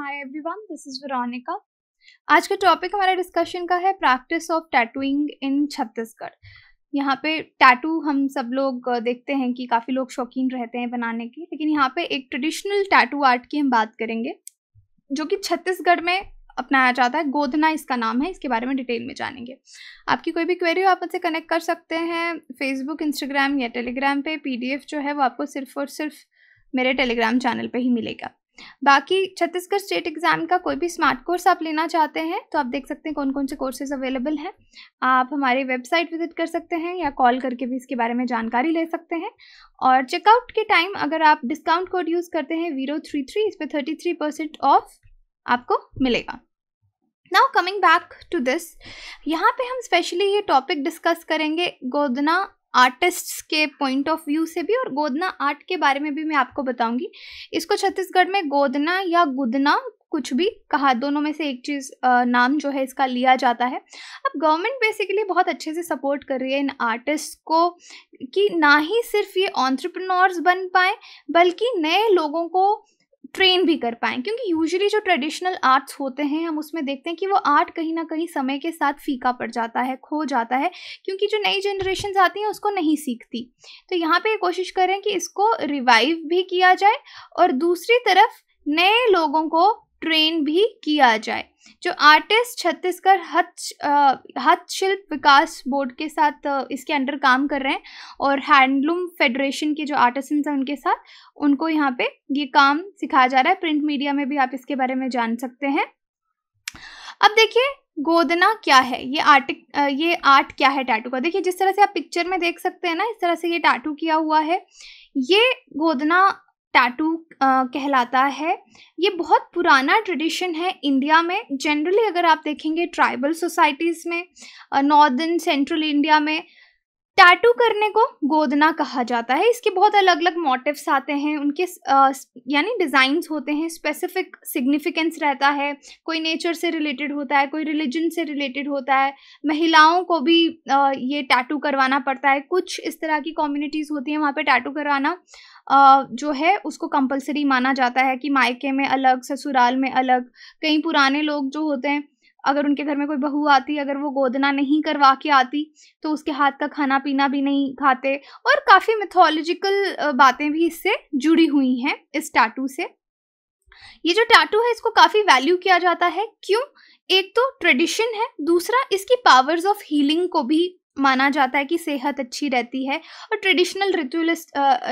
hi everyone this is Veronica आज का topic हमारा डिस्कशन का है practice of tattooing in Chhattisgarh यहाँ पे टैटू हम सब लोग देखते हैं कि काफ़ी लोग शौकीन रहते हैं बनाने की लेकिन यहाँ पे एक ट्रेडिशनल टैटू आर्ट की हम बात करेंगे जो कि छत्तीसगढ़ में अपनाया जाता है गोधना इसका नाम है इसके बारे में डिटेल में जानेंगे आपकी कोई भी क्वेरी हो आप मुझसे कनेक्ट कर सकते हैं फेसबुक इंस्टाग्राम या टेलीग्राम पे पीडीएफ जो है वो आपको सिर्फ और सिर्फ मेरे टेलीग्राम चैनल पे ही मिलेगा बाकी छत्तीसगढ़ स्टेट एग्ज़ाम का कोई भी स्मार्ट कोर्स आप लेना चाहते हैं तो आप देख सकते हैं कौन कौन से कोर्सेज अवेलेबल हैं आप हमारी वेबसाइट विजिट कर सकते हैं या कॉल करके भी इसके बारे में जानकारी ले सकते हैं और चेकआउट के टाइम अगर आप डिस्काउंट कोड यूज़ करते हैं वीरो थ्री थ्री इस पर थर्टी थ्री परसेंट ऑफ आपको मिलेगा now coming back to this यहाँ पे हम स्पेशली ये टॉपिक डिस्कस करेंगे गोदना आर्टिस्ट्स के पॉइंट ऑफ व्यू से भी और गोदना आर्ट के बारे में भी मैं आपको बताऊंगी इसको छत्तीसगढ़ में गोदना या गुदना कुछ भी कहा दोनों में से एक चीज़ नाम जो है इसका लिया जाता है अब गवर्नमेंट बेसिकली बहुत अच्छे से सपोर्ट कर रही है इन आर्टिस्ट को कि ना ही सिर्फ ये ऑन्ट्रप्रनोर्स बन पाए बल्कि नए लोगों को ट्रेन भी कर पाएँ क्योंकि यूजुअली जो ट्रेडिशनल आर्ट्स होते हैं हम उसमें देखते हैं कि वो आर्ट कहीं ना कहीं समय के साथ फीका पड़ जाता है खो जाता है क्योंकि जो नई जनरेशन आती हैं उसको नहीं सीखती तो यहाँ पे कोशिश करें कि इसको रिवाइव भी किया जाए और दूसरी तरफ नए लोगों को ट्रेन भी किया जाए जो आर्टिस्ट छत्तीसगढ़ हथ हथशिल्प विकास बोर्ड के साथ इसके अंडर काम कर रहे हैं और हैंडलूम फेडरेशन के जो आर्टिस्ट हैं उनके साथ उनको यहाँ पे ये काम सिखाया जा रहा है प्रिंट मीडिया में भी आप इसके बारे में जान सकते हैं अब देखिए गोदना क्या है ये आर्ट ये आर्ट क्या है टैटू का देखिए जिस तरह से आप पिक्चर में देख सकते हैं ना इस तरह से ये टैटू किया हुआ है ये गोदना टैटू uh, कहलाता है ये बहुत पुराना ट्रेडिशन है इंडिया में जनरली अगर आप देखेंगे ट्राइबल सोसाइटीज़ में नॉर्दर्न सेंट्रल इंडिया में टैटू करने को गोदना कहा जाता है इसके बहुत अलग अलग मोटिव्स आते हैं उनके यानी डिज़ाइंस होते हैं स्पेसिफिक सिग्निफिकेंस रहता है कोई नेचर से रिलेटेड होता है कोई रिलीजन से रिलेटेड होता है महिलाओं को भी आ, ये टैटू करवाना पड़ता है कुछ इस तरह की कम्युनिटीज़ होती हैं वहाँ पर टैटू करवाना आ, जो है उसको कंपलसरी माना जाता है कि मायके में अलग ससुराल में अलग कई पुराने लोग जो होते हैं अगर उनके घर में कोई बहू आती अगर वो गोदना नहीं करवा के आती तो उसके हाथ का खाना पीना भी नहीं खाते और काफ़ी मिथोलॉजिकल बातें भी इससे जुड़ी हुई हैं इस टाटू से ये जो टाटू है इसको काफ़ी वैल्यू किया जाता है क्यों एक तो ट्रेडिशन है दूसरा इसकी पावर्स ऑफ हीलिंग को भी माना जाता है कि सेहत अच्छी रहती है और ट्रेडिशनल रिचुअलिस्ट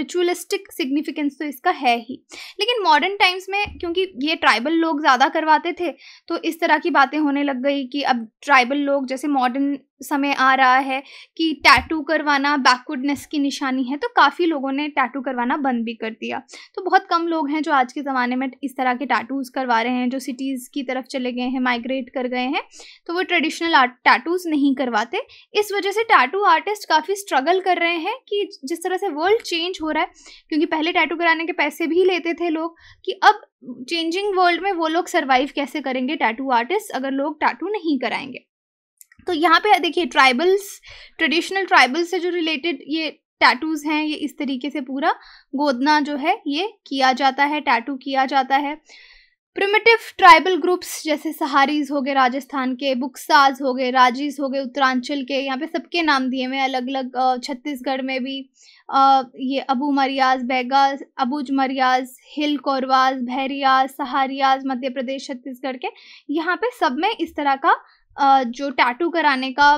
रिचुअलिस्टिक सिग्निफिकेंस तो इसका है ही लेकिन मॉडर्न टाइम्स में क्योंकि ये ट्राइबल लोग ज़्यादा करवाते थे तो इस तरह की बातें होने लग गई कि अब ट्राइबल लोग जैसे मॉडर्न समय आ रहा है कि टैटू करवाना बैकवर्डनेस की निशानी है तो काफ़ी लोगों ने टैटू करवाना बंद भी कर दिया तो बहुत कम लोग हैं जो आज के ज़माने में इस तरह के टैटूज़ करवा रहे हैं जो सिटीज़ की तरफ चले गए हैं माइग्रेट कर गए हैं तो वो ट्रेडिशनल आर्ट टैटूज़ नहीं करवाते इस वजह से टैटू आर्टिस्ट काफ़ी स्ट्रगल कर रहे हैं कि जिस तरह से वर्ल्ड चेंज हो रहा है क्योंकि पहले टैटू कराने के पैसे भी लेते थे लोग कि अब चेंजिंग वर्ल्ड में वो लोग सर्वाइव कैसे करेंगे टैटू आर्टिस्ट अगर लोग टैटू नहीं कराएंगे तो यहाँ पे देखिए ट्राइबल्स ट्रेडिशनल ट्राइबल्स से जो रिलेटेड ये टैटूज हैं ये इस तरीके से पूरा गोदना जो है ये किया जाता है टैटू किया जाता है प्रिमिटिव ट्राइबल ग्रुप्स जैसे सहारीज हो गए राजस्थान के बुकसाज हो गए राजीज हो गए उत्तरांचल के यहाँ पे सबके नाम दिए हुए अलग अलग छत्तीसगढ़ में भी आ, ये अबू मरियाज बैगाज अबूज मरियाज हिल कौरवाज़ भैरियाज सहारियाज मध्य प्रदेश छत्तीसगढ़ के यहाँ पे सब में इस तरह का जो टैटू कराने का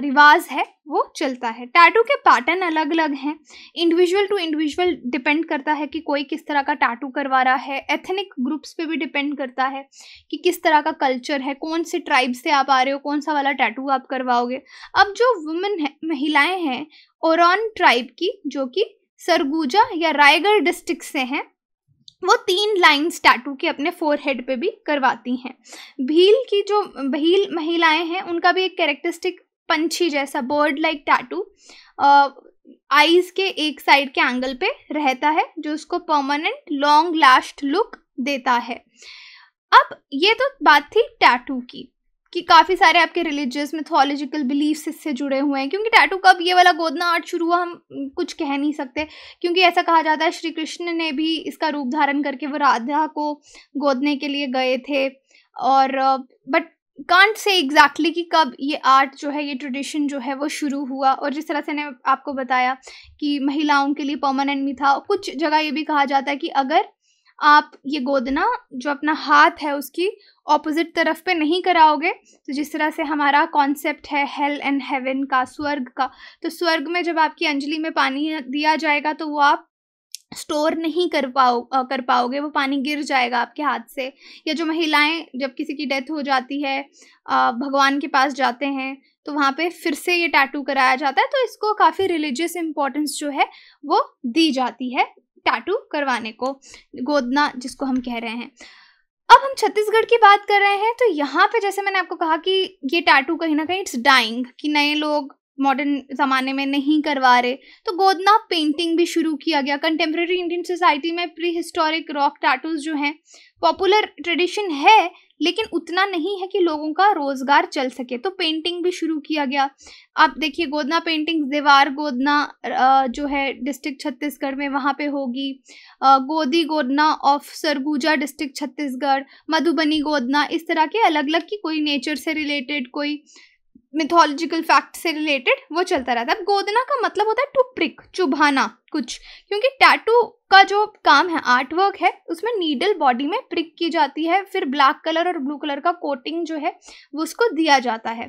रिवाज है वो चलता है टैटू के पैटर्न अलग अलग हैं इंडिविजुअल टू इंडिविजुअल डिपेंड करता है कि कोई किस तरह का टैटू करवा रहा है एथनिक ग्रुप्स पे भी डिपेंड करता है कि किस तरह का कल्चर है कौन से ट्राइब से आप आ रहे हो कौन सा वाला टैटू आप करवाओगे अब जो वुमेन है महिलाएँ हैं और ट्राइब की जो कि सरगुजा या रायगढ़ डिस्ट्रिक्ट से हैं वो तीन लाइंस टैटू के अपने फोर हेड पे भी करवाती हैं भील की जो भील महिलाएं हैं उनका भी एक कैरेक्टरिस्टिक पंछी जैसा बर्ड लाइक टैटू आईज के एक साइड के एंगल पे रहता है जो उसको परमानेंट लॉन्ग लास्ट लुक देता है अब ये तो बात थी टैटू की कि काफ़ी सारे आपके रिलीजियस मिथोलॉजिकल बिलीफ्स इससे जुड़े हुए हैं क्योंकि टैटू कब ये वाला गोदना आर्ट शुरू हुआ हम कुछ कह नहीं सकते क्योंकि ऐसा कहा जाता है श्री कृष्ण ने भी इसका रूप धारण करके वो राधा को गोदने के लिए गए थे और बट कांट से एग्जैक्टली कि कब ये आर्ट जो है ये ट्रेडिशन जो है वो शुरू हुआ और जिस तरह से मैंने आपको बताया कि महिलाओं के लिए पर्मानेंट भी था कुछ जगह ये भी कहा जाता है कि अगर आप ये गोदना जो अपना हाथ है उसकी ऑपोजिट तरफ पे नहीं कराओगे तो जिस तरह से हमारा कॉन्सेप्ट है हेल एंड हेवन का स्वर्ग का तो स्वर्ग में जब आपकी अंजलि में पानी दिया जाएगा तो वो आप स्टोर नहीं कर पाओ कर पाओगे वो पानी गिर जाएगा आपके हाथ से या जो महिलाएं जब किसी की डेथ हो जाती है भगवान के पास जाते हैं तो वहाँ पे फिर से ये टैटू कराया जाता है तो इसको काफ़ी रिलीजियस इम्पोर्टेंस जो है वो दी जाती है टैटू करवाने को गोदना जिसको हम कह रहे हैं अब हम छत्तीसगढ़ की बात कर रहे हैं तो यहाँ पे जैसे मैंने आपको कहा कि ये टैटू कहीं ना कहीं इट्स डाइंग कि नए लोग मॉडर्न ज़माने में नहीं करवा रहे तो गोदना पेंटिंग भी शुरू किया गया कंटेम्प्रेरी इंडियन सोसाइटी में प्री हिस्टोरिक रॉक टैटूज जो हैं पॉपुलर ट्रेडिशन है लेकिन उतना नहीं है कि लोगों का रोज़गार चल सके तो पेंटिंग भी शुरू किया गया आप देखिए गोदना पेंटिंग देवार गोदना जो है डिस्ट्रिक्ट छत्तीसगढ़ में वहाँ पे होगी गोदी गोदना ऑफ सरगुजा डिस्ट्रिक्ट छत्तीसगढ़ मधुबनी गोदना इस तरह के अलग अलग की कोई नेचर से रिलेटेड कोई मिथोलॉजिकल फैक्ट से रिलेटेड वो चलता रहता है अब गोदना का मतलब होता है टू प्रिक चुभाना कुछ क्योंकि टैटू का जो काम है आर्टवर्क है उसमें नीडल बॉडी में प्रिक की जाती है फिर ब्लैक कलर और ब्लू कलर का कोटिंग जो है वो उसको दिया जाता है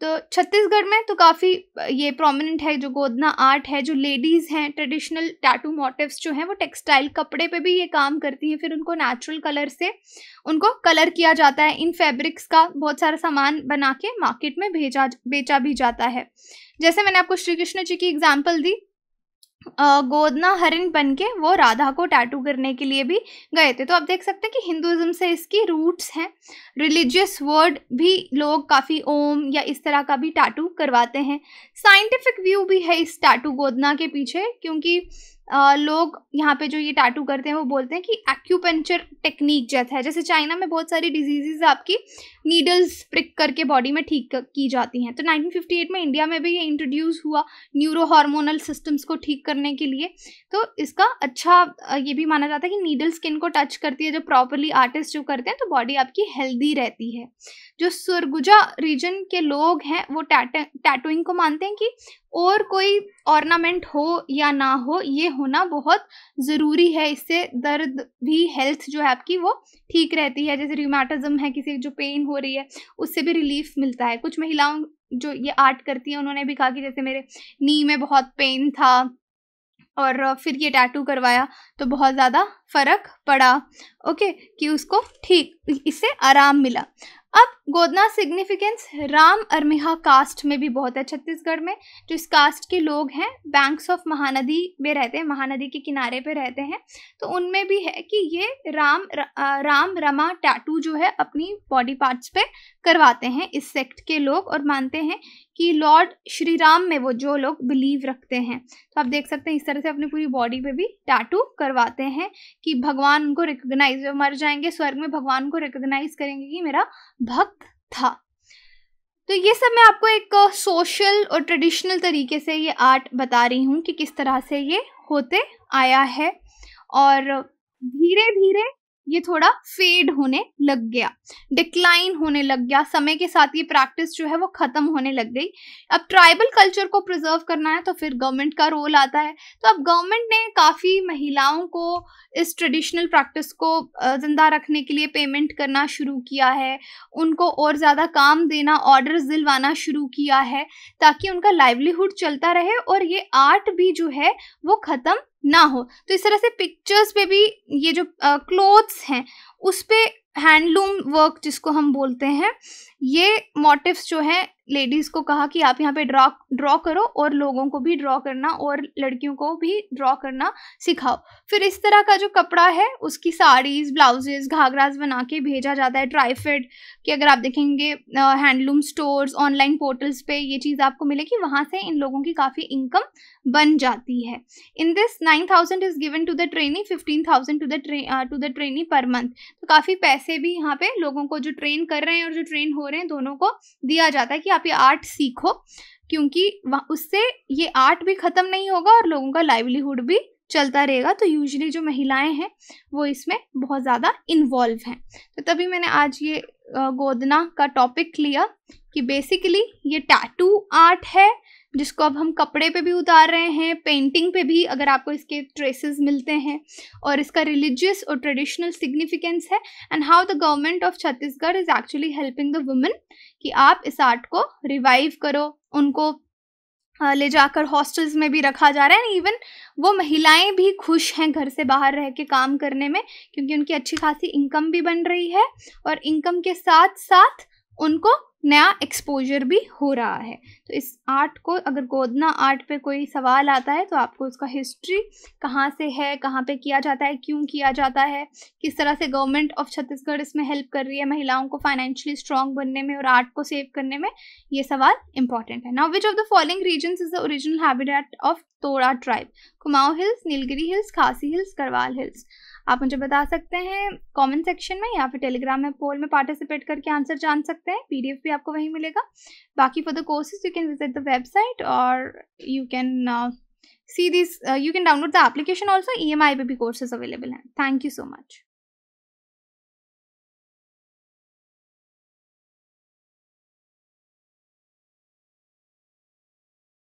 तो छत्तीसगढ़ में तो काफ़ी ये प्रोमिनेंट है जो गोदना आर्ट है जो लेडीज़ हैं ट्रेडिशनल टैटू मोटिव्स जो हैं वो टेक्सटाइल कपड़े पे भी ये काम करती हैं फिर उनको नेचुरल कलर से उनको कलर किया जाता है इन फैब्रिक्स का बहुत सारा सामान बना के मार्केट में भेजा बेचा भी जाता है जैसे मैंने आपको श्री कृष्ण जी की एग्जाम्पल दी गोदना हरिन बन के वो राधा को टैटू करने के लिए भी गए थे तो आप देख सकते हैं कि हिंदुज़म से इसकी रूट्स हैं रिलीजियस वर्ड भी लोग काफ़ी ओम या इस तरह का भी टैटू करवाते हैं साइंटिफिक व्यू भी है इस टैटू गोदना के पीछे क्योंकि आ, लोग यहाँ पे जो ये टैटू करते हैं वो बोलते हैं कि एक्यूपेंचर टेक्निक जैसा है जैसे चाइना में बहुत सारी डिजीजेज आपकी नीडल्स प्रिक करके बॉडी में ठीक की जाती हैं तो 1958 में इंडिया में भी ये इंट्रोड्यूस हुआ न्यूरो हार्मोनल सिस्टम्स को ठीक करने के लिए तो इसका अच्छा ये भी माना जाता है कि नीडल स्किन को टच करती है जो प्रॉपरली आर्टिस्ट जो करते हैं तो बॉडी आपकी हेल्दी रहती है जो सुरगुजा रीजन के लोग हैं वो टैटोइंग को मानते हैं कि और कोई ऑर्नामेंट हो या ना हो ये होना बहुत ज़रूरी है इससे दर्द भी हेल्थ जो है आपकी वो ठीक रहती है जैसे रिमाटिज्म है किसी जो पेन हो रही है उससे भी रिलीफ मिलता है कुछ महिलाओं जो ये आर्ट करती हैं उन्होंने भी कहा कि जैसे मेरे नी में बहुत पेन था और फिर ये टैटू करवाया तो बहुत ज़्यादा फ़र्क पड़ा ओके कि उसको ठीक इससे आराम मिला अब गोदना सिग्निफिकेंस राम अरमिहा कास्ट में भी बहुत है छत्तीसगढ़ में जो तो इस कास्ट के लोग हैं बैंक्स ऑफ महानदी में रहते हैं महानदी के किनारे पे रहते हैं तो उनमें भी है कि ये राम र, राम रमा टैटू जो है अपनी बॉडी पार्ट्स पे करवाते हैं इस सेक्ट के लोग और मानते हैं कि लॉर्ड श्री राम में वो जो लोग बिलीव रखते हैं तो आप देख सकते हैं इस तरह से अपनी पूरी बॉडी पे भी टैटू करवाते हैं कि भगवान उनको रिकग्नाइज मर जाएंगे स्वर्ग में भगवान को रिकग्नाइज करेंगे कि मेरा भक्त था तो ये सब मैं आपको एक सोशल और ट्रेडिशनल तरीके से ये आर्ट बता रही हूँ कि किस तरह से ये होते आया है और धीरे धीरे ये थोड़ा फेड होने लग गया डिक्लाइन होने लग गया समय के साथ ये प्रैक्टिस जो है वो खत्म होने लग गई अब ट्राइबल कल्चर को प्रिजर्व करना है तो फिर गवर्नमेंट का रोल आता है तो अब गवर्नमेंट ने काफ़ी महिलाओं को इस ट्रेडिशनल प्रैक्टिस को जिंदा रखने के लिए पेमेंट करना शुरू किया है उनको और ज़्यादा काम देना ऑर्डर दिलवाना शुरू किया है ताकि उनका लाइवलीहुड चलता रहे और ये आर्ट भी जो है वो ख़त्म ना हो तो इस तरह से पिक्चर्स पे भी ये जो क्लोथ्स हैं उस पर हैंडलूम वर्क जिसको हम बोलते हैं ये मोटिव्स जो है लेडीज़ को कहा कि आप यहाँ पे ड्रॉ ड्रॉ करो और लोगों को भी ड्रॉ करना और लड़कियों को भी ड्रॉ करना सिखाओ फिर इस तरह का जो कपड़ा है उसकी साड़ीज़ ब्लाउजेज़ घाघराज बना के भेजा जाता है ट्राईफेड कि अगर आप देखेंगे हैंडलूम स्टोर्स ऑनलाइन पोर्टल्स पे ये चीज़ आपको मिलेगी वहाँ से इन लोगों की काफ़ी इनकम बन जाती है in this nine thousand is given to the training fifteen thousand to the to the training per month तो काफ़ी पैसे भी यहाँ पे लोगों को जो ट्रेन कर रहे हैं और जो ट्रेन हो रहे हैं दोनों को दिया जाता है कि आप ये आर्ट सीखो क्योंकि उससे ये आर्ट भी ख़त्म नहीं होगा और लोगों का लाइवलीहुड भी चलता रहेगा तो यूजली जो महिलाएं हैं वो इसमें बहुत ज़्यादा इन्वॉल्व हैं तो तभी मैंने आज ये गोदना का टॉपिक लिया कि बेसिकली ये टैटू आर्ट है जिसको अब हम कपड़े पे भी उतार रहे हैं पेंटिंग पे भी अगर आपको इसके ट्रेसेस मिलते हैं और इसका रिलीजियस और ट्रेडिशनल सिग्निफिकेंस है and how the government of Chhattisgarh is actually helping the women कि आप इस आर्ट को रिवाइव करो उनको ले जाकर हॉस्टल्स में भी रखा जा रहा है इवन वो महिलाएं भी खुश हैं घर से बाहर रह के काम करने में क्योंकि उनकी अच्छी खासी इनकम भी बन रही है और इनकम के साथ साथ उनको नया एक्सपोजर भी हो रहा है तो इस आर्ट को अगर गोदना आर्ट पे कोई सवाल आता है तो आपको उसका हिस्ट्री कहाँ से है कहाँ पे किया जाता है क्यों किया जाता है किस तरह से गवर्नमेंट ऑफ छत्तीसगढ़ इसमें हेल्प कर रही है महिलाओं को फाइनेंशियली स्ट्रांग बनने में और आर्ट को सेव करने में ये सवाल इंपॉर्टेंट है now which of the following region is the original habitat of Toda tribe Kumaon hills Nilgiri hills Khasi hills Garhwal hills आप मुझे बता सकते हैं कमेंट सेक्शन में या फिर टेलीग्राम में पोल में पार्टिसिपेट करके आंसर जान सकते हैं पीडीएफ भी आपको वहीं मिलेगा बाकी for the courses you can visit the website और you can see see these uh, you can download the application e पे भी कोर्सेज अवेलेबल हैं थैंक यू सो मच